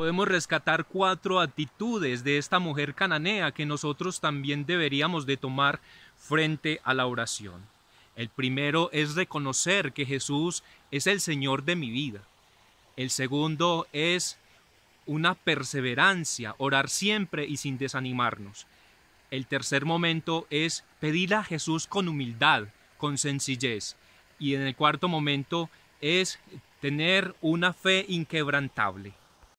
Podemos rescatar cuatro actitudes de esta mujer cananea que nosotros también deberíamos de tomar frente a la oración. El primero es reconocer que Jesús es el Señor de mi vida. El segundo es una perseverancia, orar siempre y sin desanimarnos. El tercer momento es pedir a Jesús con humildad, con sencillez. Y en el cuarto momento es tener una fe inquebrantable.